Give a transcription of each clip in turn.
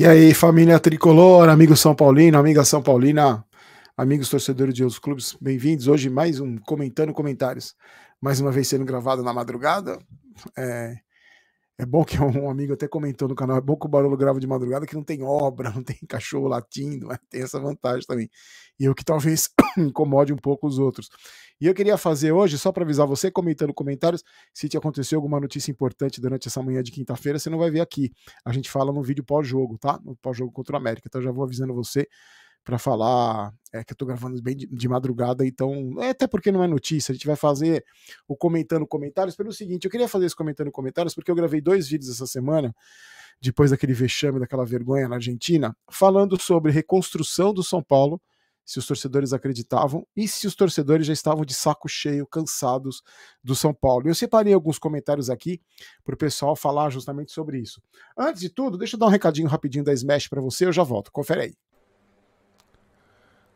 E aí, família tricolor, amigo São Paulino, amiga São Paulina, amigos torcedores de outros clubes, bem-vindos. Hoje mais um Comentando Comentários, mais uma vez sendo gravado na madrugada. É, é bom que um amigo até comentou no canal, é bom que o barulho grava de madrugada, que não tem obra, não tem cachorro latindo, né? tem essa vantagem também. E o que talvez incomode um pouco os outros. E eu queria fazer hoje, só para avisar você, comentando comentários, se te aconteceu alguma notícia importante durante essa manhã de quinta-feira, você não vai ver aqui. A gente fala no vídeo pós-jogo, tá? No pós-jogo contra o América. Então já vou avisando você para falar é, que eu tô gravando bem de, de, madrugada, então, é até porque não é notícia, a gente vai fazer o comentando comentários pelo seguinte, eu queria fazer esse comentando comentários porque eu gravei dois vídeos essa semana, depois daquele vexame, daquela vergonha na Argentina, falando sobre reconstrução do São Paulo, se os torcedores acreditavam e se os torcedores já estavam de saco cheio, cansados do São Paulo. Eu separei alguns comentários aqui para o pessoal falar justamente sobre isso. Antes de tudo, deixa eu dar um recadinho rapidinho da Smash para você, eu já volto. Confere aí.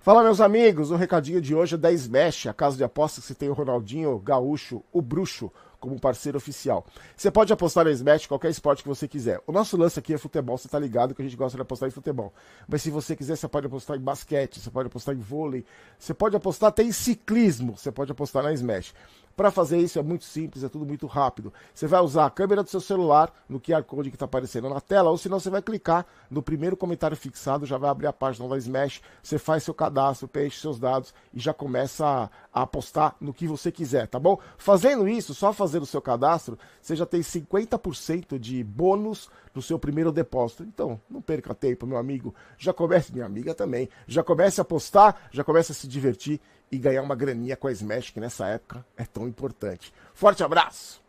Fala, meus amigos. O recadinho de hoje é da Smash, a casa de apostas que tem o Ronaldinho, o Gaúcho, o Bruxo, como parceiro oficial. Você pode apostar na Smash qualquer esporte que você quiser. O nosso lance aqui é futebol, você tá ligado que a gente gosta de apostar em futebol. Mas se você quiser, você pode apostar em basquete, você pode apostar em vôlei, você pode apostar até em ciclismo, você pode apostar na Smash. Para fazer isso é muito simples, é tudo muito rápido. Você vai usar a câmera do seu celular no QR Code que está aparecendo na tela, ou senão você vai clicar no primeiro comentário fixado, já vai abrir a página da Smash, você faz seu cadastro, preenche seus dados e já começa a, a apostar no que você quiser, tá bom? Fazendo isso, só fazendo o seu cadastro, você já tem 50% de bônus no seu primeiro depósito. Então, não perca tempo, meu amigo. Já comece, minha amiga também. Já comece a apostar, já comece a se divertir e ganhar uma graninha com a Smash, que nessa época é tão importante. Forte abraço!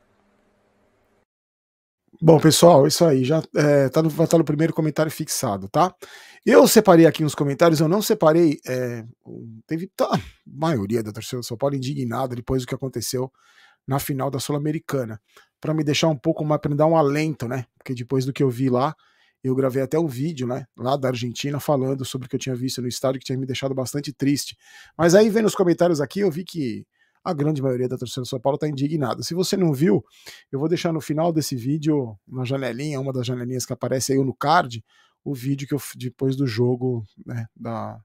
Bom, pessoal, isso aí. Já é, tá, no, tá no primeiro comentário fixado, tá? Eu separei aqui nos comentários, eu não separei. É, teve tá, a maioria da torcida do São Paulo indignada depois do que aconteceu na final da Sul-Americana. Para me deixar um pouco mais, me dar um alento, né? Porque depois do que eu vi lá, eu gravei até um vídeo, né? Lá da Argentina, falando sobre o que eu tinha visto no estádio, que tinha me deixado bastante triste. Mas aí, vendo os comentários aqui, eu vi que a grande maioria da torcida do São Paulo está indignada. Se você não viu, eu vou deixar no final desse vídeo, na janelinha, uma das janelinhas que aparece aí no card, o vídeo que eu depois do jogo, né, da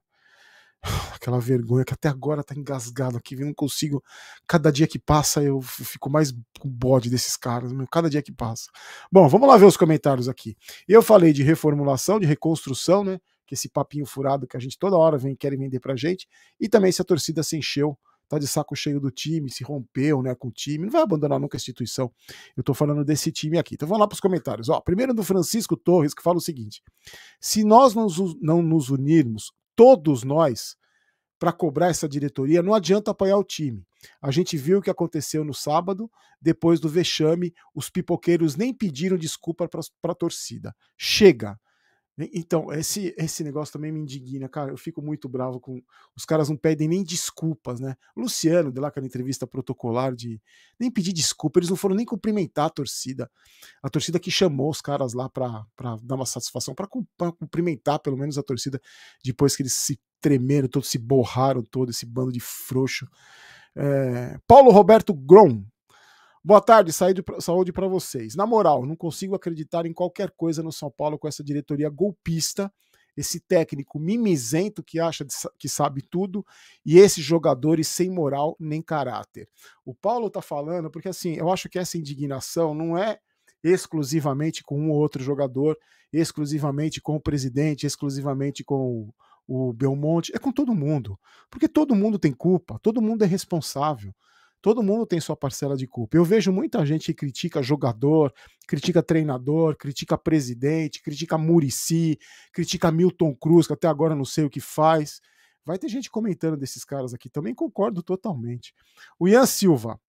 aquela vergonha que até agora tá engasgado aqui, não consigo, cada dia que passa eu fico mais com bode desses caras, meu, cada dia que passa. Bom, vamos lá ver os comentários aqui. Eu falei de reformulação, de reconstrução, né, que esse papinho furado que a gente toda hora vem querem vender pra gente, e também se a torcida se encheu tá de saco cheio do time, se rompeu né, com o time, não vai abandonar nunca a instituição. Eu tô falando desse time aqui. Então vamos lá para os comentários. Ó, primeiro do Francisco Torres, que fala o seguinte: se nós não, não nos unirmos, todos nós, para cobrar essa diretoria, não adianta apoiar o time. A gente viu o que aconteceu no sábado, depois do vexame, os pipoqueiros nem pediram desculpa para a torcida. Chega! Então, esse, esse negócio também me indigna, cara. Eu fico muito bravo com. Os caras não pedem nem desculpas, né? Luciano, de lá aquela entrevista protocolar, de nem pedir desculpa, eles não foram nem cumprimentar a torcida. A torcida que chamou os caras lá para dar uma satisfação, para cumprimentar pelo menos a torcida, depois que eles se tremeram todos, se borraram todo, esse bando de frouxo. É... Paulo Roberto Grom, Boa tarde, saúde, saúde para vocês. Na moral, não consigo acreditar em qualquer coisa no São Paulo com essa diretoria golpista, esse técnico mimizento que acha que sabe tudo e esses jogadores sem moral nem caráter. O Paulo tá falando porque assim, eu acho que essa indignação não é exclusivamente com um ou outro jogador, exclusivamente com o presidente, exclusivamente com o Belmonte, é com todo mundo, porque todo mundo tem culpa, todo mundo é responsável. Todo mundo tem sua parcela de culpa. Eu vejo muita gente que critica jogador, critica treinador, critica presidente, critica Murici, critica Milton Cruz, que até agora não sei o que faz. Vai ter gente comentando desses caras aqui, também concordo totalmente. O Ian Silva,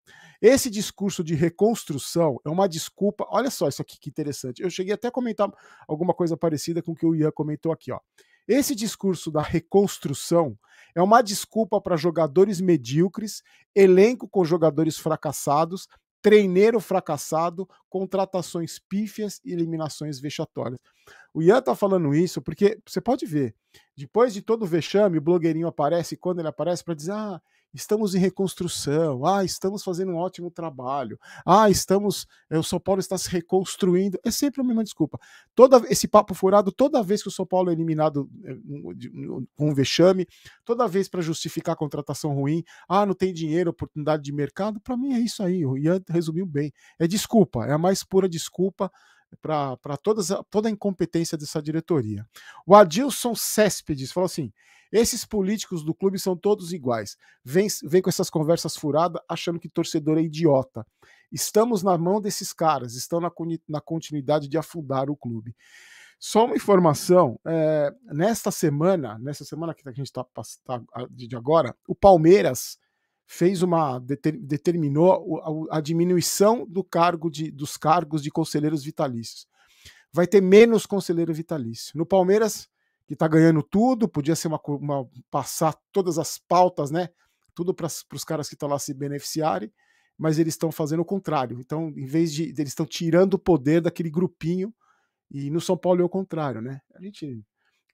esse discurso de reconstrução é uma desculpa. Olha só isso aqui que interessante. Eu cheguei até a comentar alguma coisa parecida com o que o Ian comentou aqui, ó. Esse discurso da reconstrução é uma desculpa para jogadores medíocres, elenco com jogadores fracassados, treineiro fracassado, contratações pífias e eliminações vexatórias. O Ian está falando isso porque você pode ver, depois de todo o vexame, o blogueirinho aparece, quando ele aparece, para dizer: ah, estamos em reconstrução, ah, estamos fazendo um ótimo trabalho, ah, estamos, eh, o São Paulo está se reconstruindo. É sempre a mesma desculpa. todo esse papo furado, toda vez que o São Paulo é eliminado eh, com um vexame, toda vez para justificar a contratação ruim, ah, não tem dinheiro, oportunidade de mercado, para mim é isso aí. O Ian resumiu bem. É desculpa, é a mais pura desculpa para toda a incompetência dessa diretoria. O Adilson Céspedes falou assim: esses políticos do clube são todos iguais. Vem, vem com essas conversas furadas, achando que torcedor é idiota. Estamos na mão desses caras, estão na, na continuidade de afundar o clube. Só uma informação: é, nesta semana, nessa semana que a gente está tá, tá de agora, o Palmeiras fez uma deter, determinou a, a, diminuição do cargo de, dos cargos de conselheiros vitalícios. Vai ter menos conselheiro vitalício. No Palmeiras, que está ganhando tudo, podia ser uma, uma, passar todas as pautas, né? Tudo para os caras que estão lá se beneficiarem, mas eles estão fazendo o contrário. Então, em vez de eles estão tirando o poder daquele grupinho e no São Paulo é o contrário, né? A gente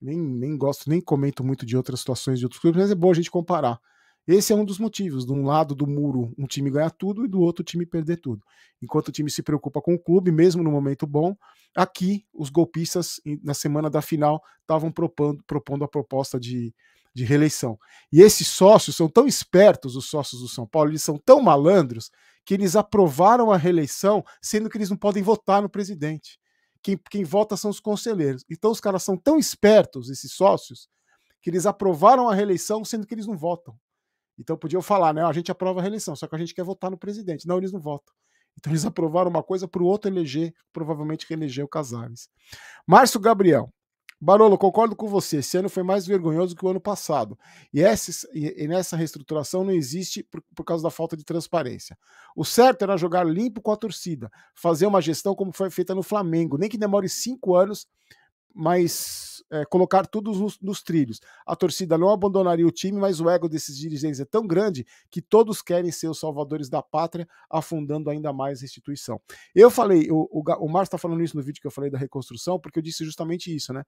nem, nem gosto, nem comento muito de outras situações de outros clubes, mas é bom a gente comparar. Esse é um dos motivos. De um lado do muro, um time ganhar tudo e do outro time perder tudo. Enquanto o time se preocupa com o clube, mesmo no momento bom, aqui os golpistas, na semana da final, estavam propondo, propondo a proposta de, de reeleição. E esses sócios são tão espertos, os sócios do São Paulo, eles são tão malandros, que eles aprovaram a reeleição, sendo que eles não podem votar no presidente. Quem, quem vota são os conselheiros. Então os caras são tão espertos, esses sócios, que eles aprovaram a reeleição, sendo que eles não votam. Então podiam falar, né? A gente aprova a reeleição, só que a gente quer votar no presidente. Não, eles não votam. Então eles aprovaram uma coisa para o outro eleger, provavelmente reeleger o Casares. Márcio Gabriel. Barolo, concordo com você. Esse ano foi mais vergonhoso que o ano passado. E, essa, e nessa reestruturação não existe por, por, causa da falta de transparência. O certo era jogar limpo com a torcida, fazer uma gestão como foi feita no Flamengo, nem que demore cinco anos mas é, eh, colocar tudo nos, nos, trilhos. A torcida não abandonaria o time, mas o ego desses dirigentes é tão grande que todos querem ser os salvadores da pátria, afundando ainda mais a instituição. Eu falei, o, o, o Márcio está falando isso no vídeo que eu falei da reconstrução, porque eu disse justamente isso, né?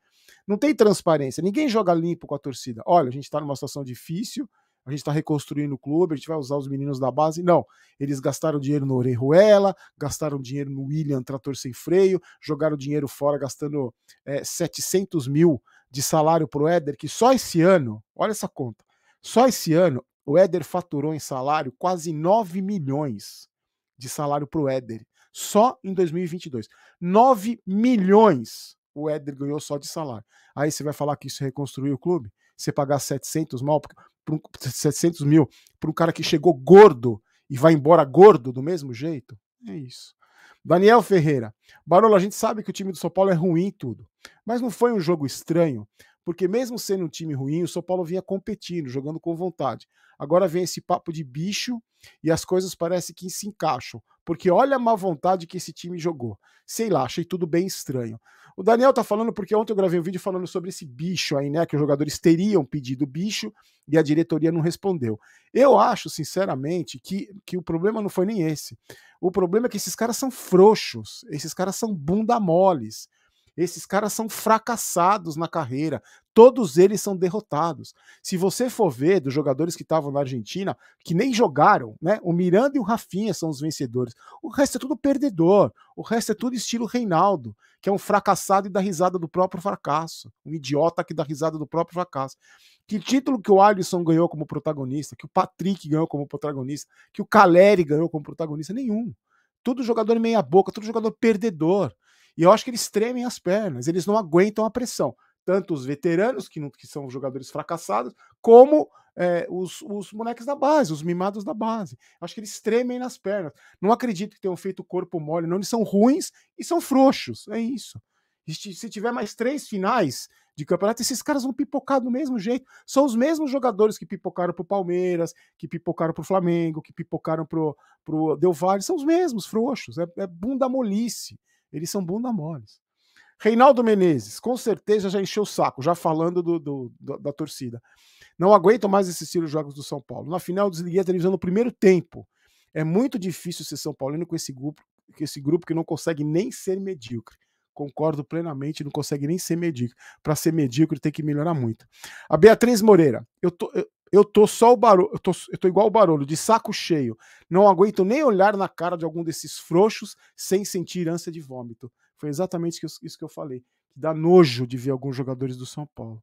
Não tem transparência, ninguém joga limpo com a torcida. Olha, a gente está numa situação difícil, a gente está reconstruindo o clube, a gente vai usar os meninos da base. Não, eles gastaram dinheiro no Orejuela, gastaram dinheiro no William, trator sem freio, jogaram dinheiro fora gastando é, 700 mil de salário para o Éder, que só esse ano, olha essa conta, só esse ano o Éder faturou em salário quase 9 milhões de salário para o Éder, só em 2022. 9 milhões o Éder ganhou só de salário. Aí você vai falar que isso reconstruiu o clube? Você pagar 700 mal, porque para um, 700 mil para um cara que chegou gordo e vai embora gordo do mesmo jeito? É isso. Daniel Ferreira, Barolo, a gente sabe que o time do São Paulo é ruim em tudo, mas não foi um jogo estranho, porque mesmo sendo um time ruim, o São Paulo vinha competindo, jogando com vontade. Agora vem esse papo de bicho e as coisas parecem que se encaixam. Porque olha a má vontade que esse time jogou. Sei lá, achei tudo bem estranho. O Daniel tá falando porque ontem eu gravei um vídeo falando sobre esse bicho aí, né? Que os jogadores teriam pedido bicho e a diretoria não respondeu. Eu acho, sinceramente, que, que o problema não foi nem esse. O problema é que esses caras são frouxos, esses caras são bunda moles. Esses caras são fracassados na carreira. Todos eles são derrotados. Se você for ver dos jogadores que estavam na Argentina, que nem jogaram, né? O Miranda e o Rafinha são os vencedores. O resto é tudo perdedor. O resto é tudo estilo Reinaldo, que é um fracassado e dá risada do próprio fracasso. Um idiota que dá risada do próprio fracasso. Que título que o Alisson ganhou como protagonista, que o Patrick ganhou como protagonista, que o Caleri ganhou como protagonista? Nenhum. Tudo jogador meia-boca, todo jogador perdedor. E eu acho que eles tremem as pernas, eles não aguentam a pressão. Tanto os veteranos, que, não, que são jogadores fracassados, como é, os, os moleques da base, os mimados da base. Acho que eles tremem nas pernas. Não acredito que tenham feito corpo mole, não. Eles são ruins e são frouxos. É isso. Se tiver mais três finais de campeonato, esses caras vão pipocar do mesmo jeito. São os mesmos jogadores que pipocaram pro Palmeiras, que pipocaram pro Flamengo, que pipocaram pro, pro Del Valle. São os mesmos frouxos. É, é bunda molice. Eles são bunda moles. Reinaldo Menezes, com certeza já encheu o saco, já falando do, do, do, da torcida. Não aguento mais assistir os jogos do São Paulo. Na final, desliguei a televisão no primeiro tempo. É muito difícil ser São Paulino com esse grupo, com esse grupo que não consegue nem ser medíocre. Concordo plenamente, não consegue nem ser medíocre. Para ser medíocre tem que melhorar muito. A Beatriz Moreira, eu tô, eu, eu tô só o barulho, eu tô, eu tô igual o barulho, de saco cheio. Não aguento nem olhar na cara de algum desses frouxos sem sentir ânsia de vômito. Foi exatamente isso que eu falei. Dá nojo de ver alguns jogadores do São Paulo.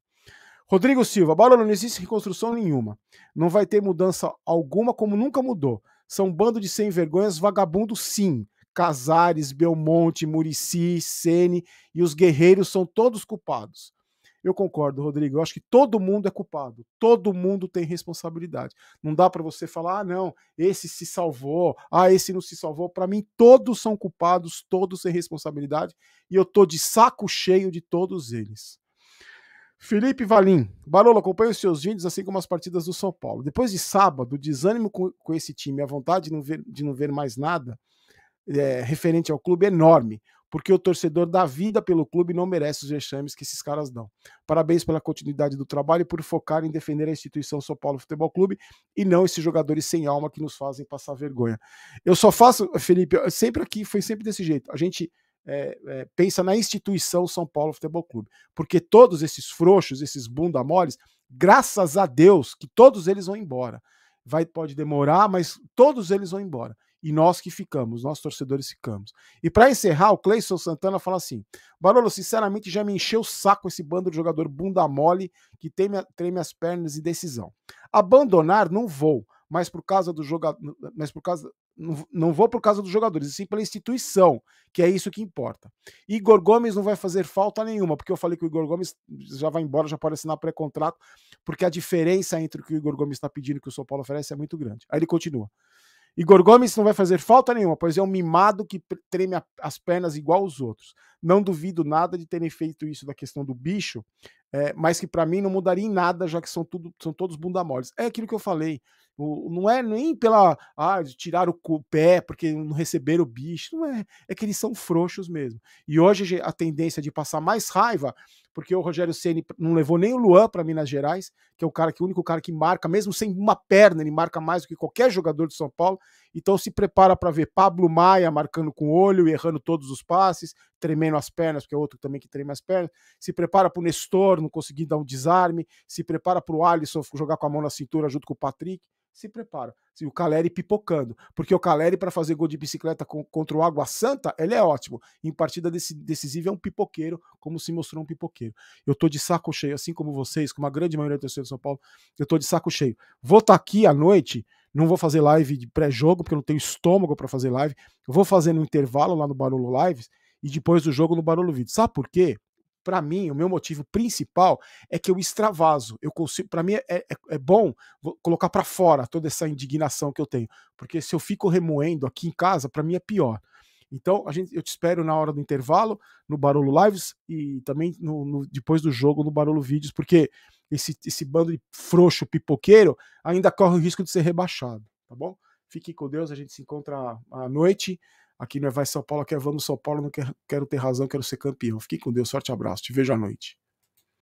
Rodrigo Silva, Barulho não existe reconstrução nenhuma. Não vai ter mudança alguma como nunca mudou. São um bando de sem vergonhas, vagabundo sim. Casares, Belmonte, Murici, Sene e os guerreiros são todos culpados. Eu concordo, Rodrigo. Eu acho que todo mundo é culpado. Todo mundo tem responsabilidade. Não dá para você falar, ah, não, esse se salvou, ah, esse não se salvou. Para mim, todos são culpados, todos têm responsabilidade. E eu tô de saco cheio de todos eles. Felipe Valim, Barolo, acompanha os seus vídeos, assim como as partidas do São Paulo. Depois de sábado, desânimo com, com esse time, a vontade de não ver, de não ver mais nada, é, referente ao clube é enorme, porque o torcedor dá vida pelo clube não merece os vexames que esses caras dão. Parabéns pela continuidade do trabalho e por focar em defender a instituição São Paulo Futebol Clube e não esses jogadores sem alma que nos fazem passar vergonha. Eu só faço, Felipe, sempre aqui, foi sempre desse jeito. A gente é, é, pensa na instituição São Paulo Futebol Clube, porque todos esses frouxos, esses bunda moles, graças a Deus que todos eles vão embora. Vai, pode demorar, mas todos eles vão embora. E nós que ficamos, nós torcedores ficamos. E para encerrar, o Cleison Santana fala assim: Barolo, sinceramente já me encheu o saco esse bando de jogador bunda mole que teme, treme as pernas e decisão. Abandonar não vou, mas por causa do jogador. Mas por causa. Não, vou por causa dos jogadores, e sim pela instituição, que é isso que importa. Igor Gomes não vai fazer falta nenhuma, porque eu falei que o Igor Gomes já vai embora, já pode assinar pré-contrato, porque a diferença entre o que o Igor Gomes está pedindo e o que o São Paulo oferece é muito grande. Aí ele continua. Igor Gomes não vai fazer falta nenhuma, pois é um mimado que treme as pernas igual os outros. Não duvido nada de terem feito isso da questão do bicho é, mas que para mim não mudaria em nada, já que são, tudo, são todos bunda moles. É aquilo que eu falei. O, não é nem pela. Ah, tirar o pé porque não receberam o bicho. Não é. É que eles são frouxos mesmo. E hoje a tendência de passar mais raiva, porque o Rogério Ceni não levou nem o Luan para Minas Gerais, que é o cara que o único cara que marca, mesmo sem uma perna, ele marca mais do que qualquer jogador de São Paulo. Então se prepara para ver Pablo Maia marcando com o olho e errando todos os passes, tremendo as pernas, porque é outro também que treme as pernas. Se prepara para o Nestor não conseguir dar um desarme, se prepara para o Alisson jogar com a mão na cintura junto com o Patrick, se prepara. o Caleri pipocando, porque o Caleri para fazer gol de bicicleta contra o Água Santa, ele é ótimo. Em partida decisiva é um pipoqueiro, como se mostrou um pipoqueiro. Eu tô de saco cheio, assim como vocês, como a grande maioria do torcedor de São Paulo, eu tô de saco cheio. Vou estar tá aqui à noite, não vou fazer live de pré-jogo, porque eu não tenho estômago para fazer live. Eu vou fazer no intervalo lá no Barulho Lives e depois do jogo no Barulho Vídeo. Sabe por quê? para mim, o meu motivo principal é que eu extravaso. Eu consigo, para mim é, é, é bom colocar para fora toda essa indignação que eu tenho, porque se eu fico remoendo aqui em casa, para mim é pior. Então, a gente, eu te espero na hora do intervalo, no Barolo Lives e também no, no, depois do jogo no Barolo Vídeos, porque esse, esse bando de frouxo pipoqueiro ainda corre o risco de ser rebaixado, tá bom? Fique com Deus, a gente se encontra à noite. Aqui não é vai São Paulo, quer é vamos São Paulo, não quero, quero ter razão, quero ser campeão. Fique com Deus, sorte abraço, te vejo à noite.